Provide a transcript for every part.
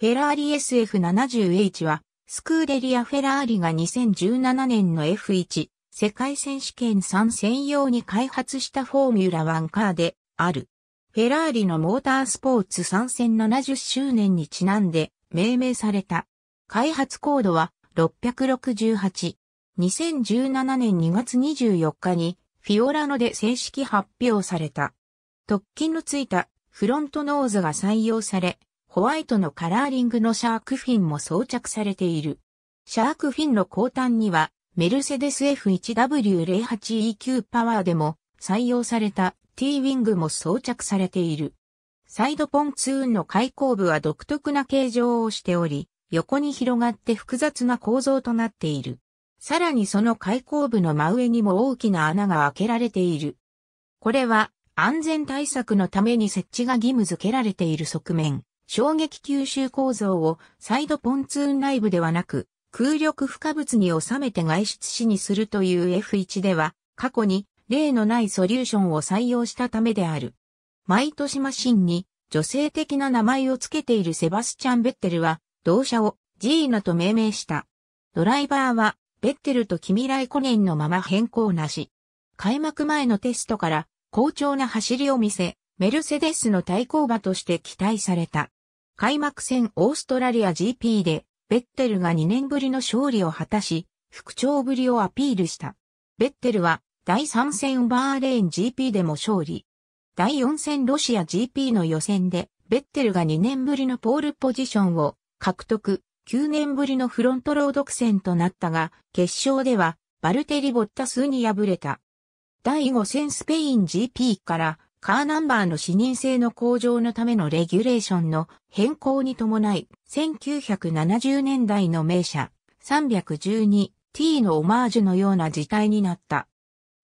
フェラーリ SF70H は、スクーデリア・フェラーリが2017年の F1 世界選手権参戦用に開発したフォーミュラ1カーである。フェラーリのモータースポーツ参戦70周年にちなんで命名された。開発コードは668。2017年2月24日にフィオラノで正式発表された。突起のついたフロントノーズが採用され、ホワイトのカラーリングのシャークフィンも装着されている。シャークフィンの後端には、メルセデス F1W08EQ パワーでも採用された T ウィングも装着されている。サイドポンツーンの開口部は独特な形状をしており、横に広がって複雑な構造となっている。さらにその開口部の真上にも大きな穴が開けられている。これは安全対策のために設置が義務付けられている側面。衝撃吸収構造をサイドポンツーン内部ではなく、空力負荷物に収めて外出しにするという F1 では、過去に例のないソリューションを採用したためである。毎年マシンに女性的な名前を付けているセバスチャン・ベッテルは、同社をジーナと命名した。ドライバーは、ベッテルとキミライコネンのまま変更なし。開幕前のテストから、好調な走りを見せ、メルセデスの対抗馬として期待された。開幕戦オーストラリア GP で、ベッテルが2年ぶりの勝利を果たし、復調ぶりをアピールした。ベッテルは、第3戦バーレーン GP でも勝利。第4戦ロシア GP の予選で、ベッテルが2年ぶりのポールポジションを獲得、9年ぶりのフロントロード苦戦となったが、決勝では、バルテリ・ボッタスに敗れた。第5戦スペイン GP から、カーナンバーの視認性の向上のためのレギュレーションの変更に伴い、1970年代の名車 312T のオマージュのような事態になった。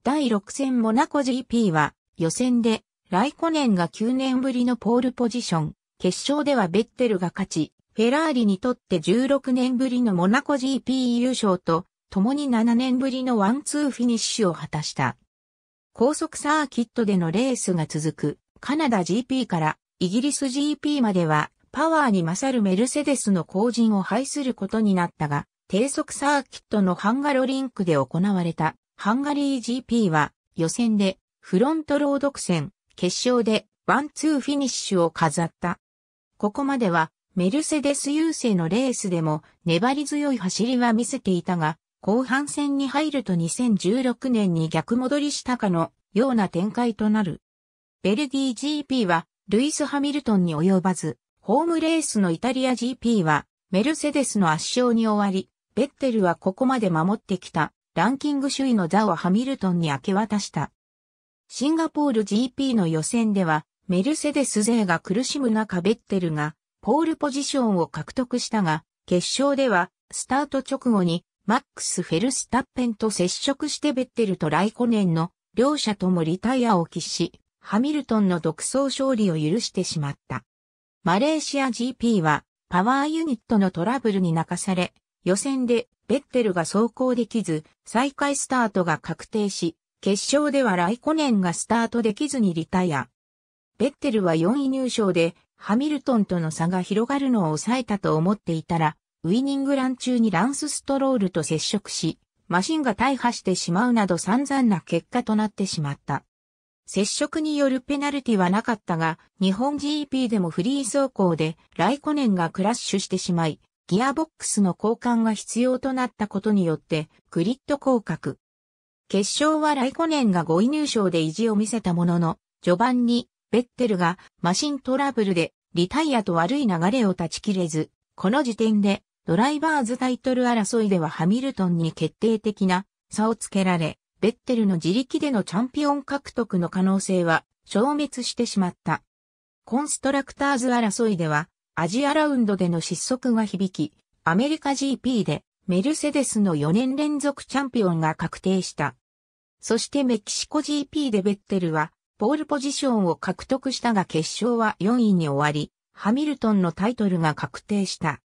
第6戦モナコ GP は予選でライコネンが9年ぶりのポールポジション、決勝ではベッテルが勝ち、フェラーリにとって16年ぶりのモナコ GP 優勝と、共に7年ぶりのワンツーフィニッシュを果たした。高速サーキットでのレースが続くカナダ GP からイギリス GP まではパワーに勝るメルセデスの後陣を排することになったが、低速サーキットのハンガロリンクで行われたハンガリー GP は予選でフロントロー独占、決勝でワンツーフィニッシュを飾った。ここまではメルセデス優勢のレースでも粘り強い走りは見せていたが、後半戦に入ると2016年に逆戻りしたかのような展開となる。ベルギー GP はルイス・ハミルトンに及ばず、ホームレースのイタリア GP はメルセデスの圧勝に終わり、ベッテルはここまで守ってきたランキング首位の座をハミルトンに明け渡した。シンガポール GP の予選ではメルセデス勢が苦しむ中ベッテルがポールポジションを獲得したが、決勝ではスタート直後にマックス・フェルスタッペンと接触してベッテルとライコネンの両者ともリタイアを喫し、ハミルトンの独走勝利を許してしまった。マレーシア GP はパワーユニットのトラブルに泣かされ、予選でベッテルが走行できず、再開スタートが確定し、決勝ではライコネンがスタートできずにリタイア。ベッテルは4位入賞で、ハミルトンとの差が広がるのを抑えたと思っていたら、ウィニングラン中にランスストロールと接触し、マシンが大破してしまうなど散々な結果となってしまった。接触によるペナルティはなかったが、日本 GP でもフリー走行でライコネンがクラッシュしてしまい、ギアボックスの交換が必要となったことによって、グリッド降格。決勝はライコネンが5位入賞で意地を見せたものの、序盤にベッテルがマシントラブルでリタイアと悪い流れを断ち切れず、この時点でドライバーズタイトル争いではハミルトンに決定的な差をつけられ、ベッテルの自力でのチャンピオン獲得の可能性は消滅してしまった。コンストラクターズ争いでは、アジアラウンドでの失速が響き、アメリカ GP でメルセデスの4年連続チャンピオンが確定した。そしてメキシコ GP でベッテルは、ポールポジションを獲得したが決勝は4位に終わり、ハミルトンのタイトルが確定した。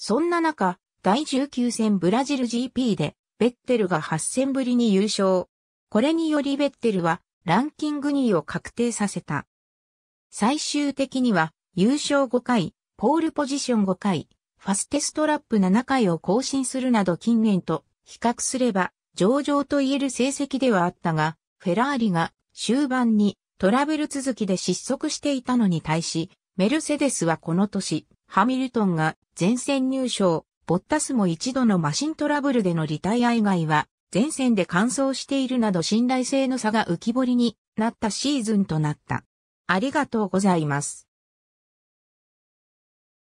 そんな中、第19戦ブラジル GP で、ベッテルが8戦ぶりに優勝。これによりベッテルは、ランキング2位を確定させた。最終的には、優勝5回、ポールポジション5回、ファステストラップ7回を更新するなど近年と比較すれば、上々と言える成績ではあったが、フェラーリが終盤にトラブル続きで失速していたのに対し、メルセデスはこの年、ハミルトンが前線入賞、ボッタスも一度のマシントラブルでのリタイア以外は、前線で乾燥しているなど信頼性の差が浮き彫りになったシーズンとなった。ありがとうございます。